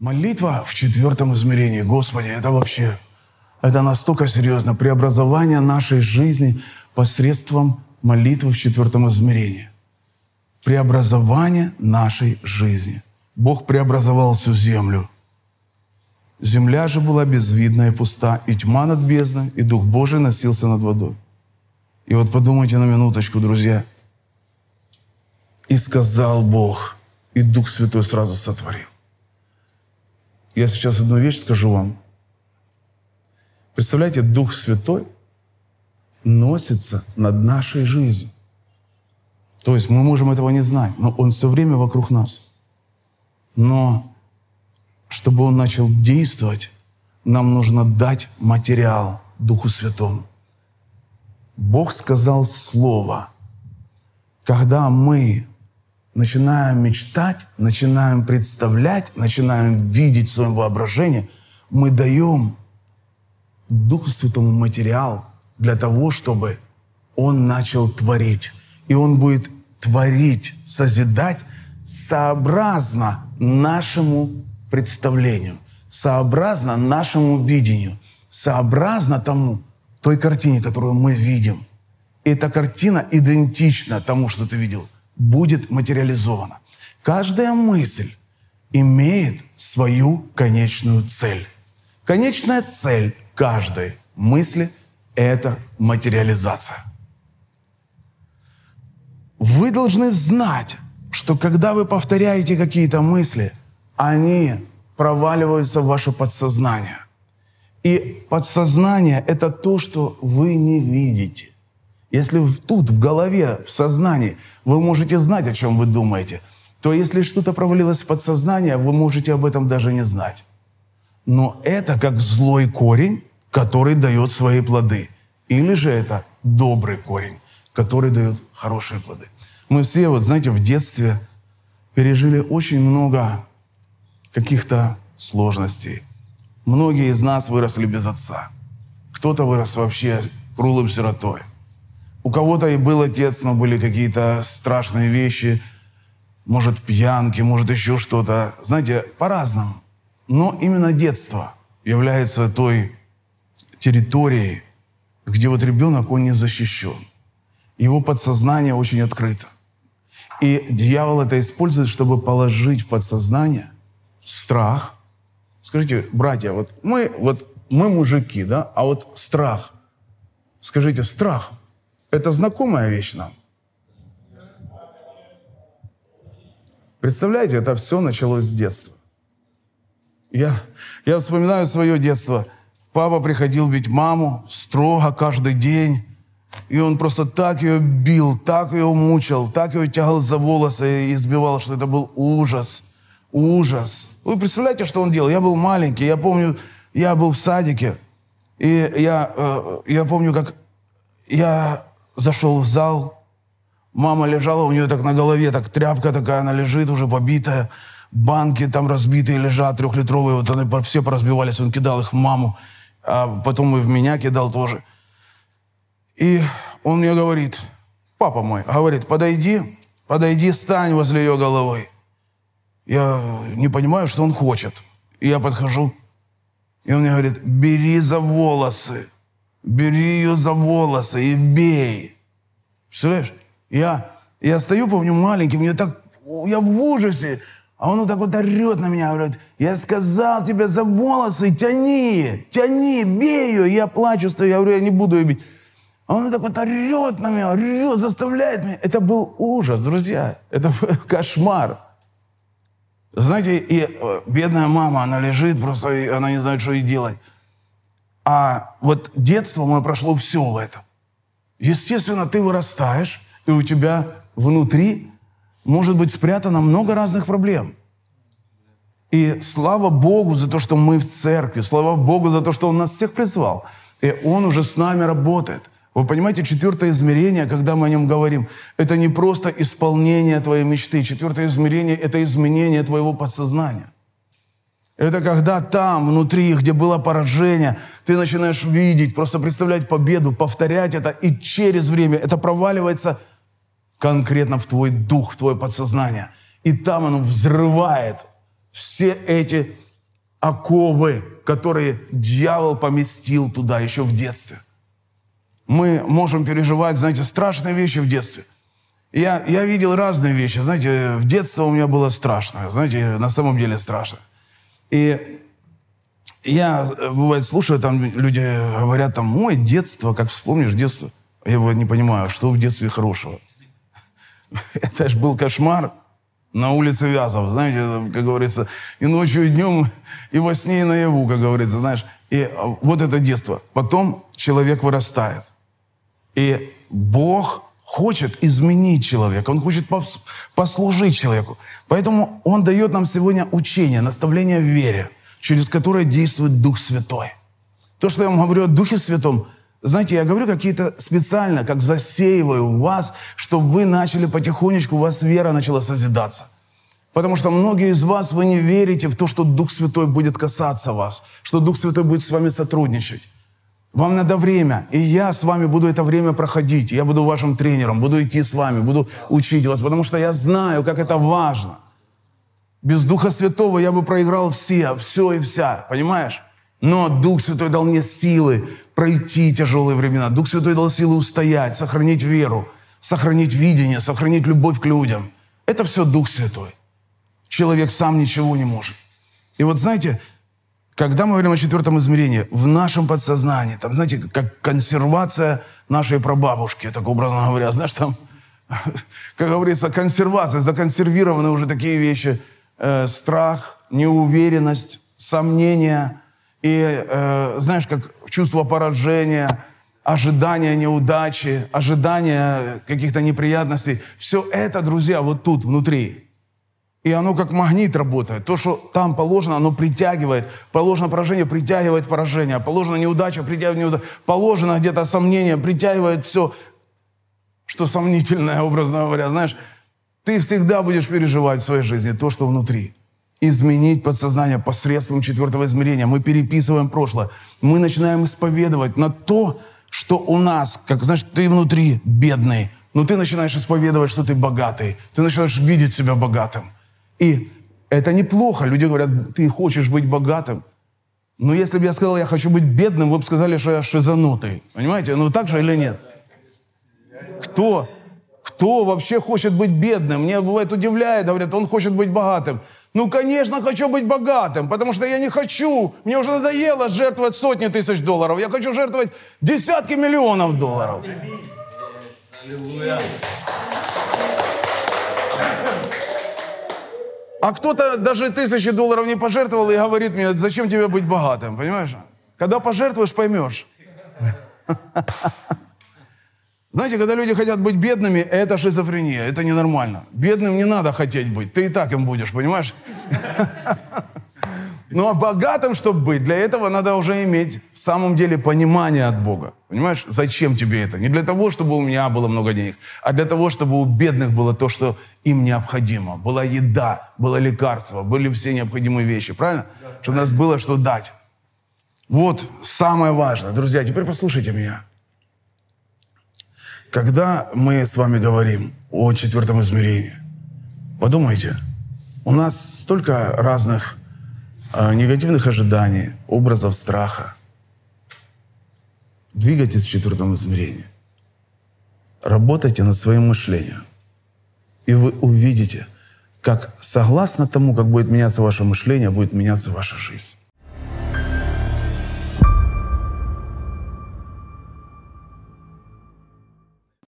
Молитва в четвертом измерении, Господи, это вообще, это настолько серьезно. Преобразование нашей жизни посредством молитвы в четвертом измерении. Преобразование нашей жизни. Бог преобразовал всю землю. Земля же была безвидна и пуста, и тьма над бездной, и Дух Божий носился над водой. И вот подумайте на минуточку, друзья. И сказал Бог, и Дух Святой сразу сотворил. Я сейчас одну вещь скажу вам. Представляете, Дух Святой носится над нашей жизнью. То есть мы можем этого не знать, но Он все время вокруг нас. Но чтобы Он начал действовать, нам нужно дать материал Духу Святому. Бог сказал Слово. Когда мы начинаем мечтать, начинаем представлять, начинаем видеть в своем воображении, мы даем Духу Святому материал для того, чтобы Он начал творить. И Он будет творить, созидать сообразно нашему представлению, сообразно нашему видению, сообразно тому, той картине, которую мы видим. И эта картина идентична тому, что ты видел – будет материализована. Каждая мысль имеет свою конечную цель. Конечная цель каждой мысли — это материализация. Вы должны знать, что когда вы повторяете какие-то мысли, они проваливаются в ваше подсознание. И подсознание — это то, что вы не видите. Если тут, в голове, в сознании, вы можете знать, о чем вы думаете, то если что-то провалилось в подсознание, вы можете об этом даже не знать. Но это как злой корень, который дает свои плоды. Или же это добрый корень, который дает хорошие плоды. Мы все, вот знаете, в детстве пережили очень много каких-то сложностей. Многие из нас выросли без отца. Кто-то вырос вообще круглым сиротой. У кого-то и был отец, но были какие-то страшные вещи, может, пьянки, может, еще что-то. Знаете, по-разному. Но именно детство является той территорией, где вот ребенок, он не защищен. Его подсознание очень открыто. И дьявол это использует, чтобы положить в подсознание страх. Скажите, братья, вот мы, вот мы мужики, да, а вот страх. Скажите, страх – это знакомая вещь нам. Представляете, это все началось с детства. Я, я вспоминаю свое детство. Папа приходил бить маму строго каждый день. И он просто так ее бил, так ее мучил, так ее тягал за волосы и избивал, что это был ужас. Ужас. Вы представляете, что он делал? Я был маленький, я помню, я был в садике. И я, э, я помню, как я зашел в зал, мама лежала, у нее так на голове, так тряпка такая, она лежит уже побитая, банки там разбитые лежат, трехлитровые, вот они все поразбивались, он кидал их в маму, а потом и в меня кидал тоже. И он мне говорит, папа мой, а говорит, подойди, подойди, стань возле ее головы. Я не понимаю, что он хочет. И я подхожу, и он мне говорит, бери за волосы. Бери ее за волосы и бей. Представляешь? Я, я стою, помню, маленький, мне так, я в ужасе. А он вот так вот орет на меня, говорит, я сказал тебе за волосы, тяни, тяни, бей ее. Я плачу, стою, я говорю, я не буду ее бить. А он вот так вот орет на меня, орет, заставляет меня. Это был ужас, друзья. Это кошмар. Знаете, и э, бедная мама, она лежит, просто она не знает, что ей делать. А вот детство мое прошло все в этом. Естественно, ты вырастаешь, и у тебя внутри может быть спрятано много разных проблем. И слава Богу за то, что мы в церкви, слава Богу за то, что Он нас всех призвал. И Он уже с нами работает. Вы понимаете, четвертое измерение, когда мы о нем говорим, это не просто исполнение твоей мечты. Четвертое измерение – это изменение твоего подсознания – это когда там, внутри, где было поражение, ты начинаешь видеть, просто представлять победу, повторять это, и через время это проваливается конкретно в твой дух, в твое подсознание. И там оно взрывает все эти оковы, которые дьявол поместил туда еще в детстве. Мы можем переживать, знаете, страшные вещи в детстве – я, я видел разные вещи. Знаете, в детстве у меня было страшно. Знаете, на самом деле страшно. И я, э, бывает, слушаю, там люди говорят, там, мой детство, как вспомнишь детство. Я его не понимаю, а что в детстве хорошего? Это же был кошмар на улице Вязов, знаете, как говорится, и ночью, и днем, и во сне, и наяву, как говорится, знаешь. И э, вот это детство. Потом человек вырастает. И Бог хочет изменить человека, он хочет послужить человеку. Поэтому он дает нам сегодня учение, наставление в вере, через которое действует Дух Святой. То, что я вам говорю о Духе Святом, знаете, я говорю какие-то специально, как засеиваю вас, чтобы вы начали потихонечку, у вас вера начала созидаться. Потому что многие из вас, вы не верите в то, что Дух Святой будет касаться вас, что Дух Святой будет с вами сотрудничать. Вам надо время, и я с вами буду это время проходить. Я буду вашим тренером, буду идти с вами, буду учить вас, потому что я знаю, как это важно. Без Духа Святого я бы проиграл все, все и вся, понимаешь? Но Дух Святой дал мне силы пройти тяжелые времена. Дух Святой дал силы устоять, сохранить веру, сохранить видение, сохранить любовь к людям. Это все Дух Святой. Человек сам ничего не может. И вот знаете, когда мы говорим о четвертом измерении, в нашем подсознании, там, знаете, как консервация нашей прабабушки, так образно говоря, знаешь, там, как говорится, консервация, законсервированы уже такие вещи, э, страх, неуверенность, сомнения, и, э, знаешь, как чувство поражения, ожидание неудачи, ожидание каких-то неприятностей. Все это, друзья, вот тут, внутри. И оно как магнит работает. То, что там положено, оно притягивает. Положено поражение, притягивает поражение. Положена неудача, притягивает неудачу. Положено где-то сомнение, притягивает все, что сомнительное, образно говоря. Знаешь, ты всегда будешь переживать в своей жизни то, что внутри. Изменить подсознание посредством четвертого измерения. Мы переписываем прошлое. Мы начинаем исповедовать на то, что у нас, как, знаешь, ты внутри бедный, но ты начинаешь исповедовать, что ты богатый. Ты начинаешь видеть себя богатым. И это неплохо. Люди говорят, ты хочешь быть богатым. Но если бы я сказал, я хочу быть бедным, вы бы сказали, что я шизанутый. Понимаете? Ну так же или нет? Кто? Кто вообще хочет быть бедным? Мне бывает удивляет, говорят, он хочет быть богатым. Ну, конечно, хочу быть богатым, потому что я не хочу, мне уже надоело жертвовать сотни тысяч долларов, я хочу жертвовать десятки миллионов долларов. Аллилуйя. А кто-то даже тысячи долларов не пожертвовал и говорит мне, зачем тебе быть богатым, понимаешь? Когда пожертвуешь, поймешь. Знаете, когда люди хотят быть бедными, это шизофрения, это ненормально. Бедным не надо хотеть быть, ты и так им будешь, понимаешь? Ну а богатым, чтобы быть, для этого надо уже иметь в самом деле понимание от Бога. Понимаешь, зачем тебе это? Не для того, чтобы у меня было много денег, а для того, чтобы у бедных было то, что им необходимо. Была еда, было лекарство, были все необходимые вещи, правильно? Да, чтобы у нас было что дать. Вот самое важное. Друзья, теперь послушайте меня. Когда мы с вами говорим о четвертом измерении, подумайте, у нас столько разных а, негативных ожиданий, образов страха. Двигайтесь в четвертом измерении. Работайте над своим мышлением. И вы увидите, как согласно тому, как будет меняться ваше мышление, будет меняться ваша жизнь.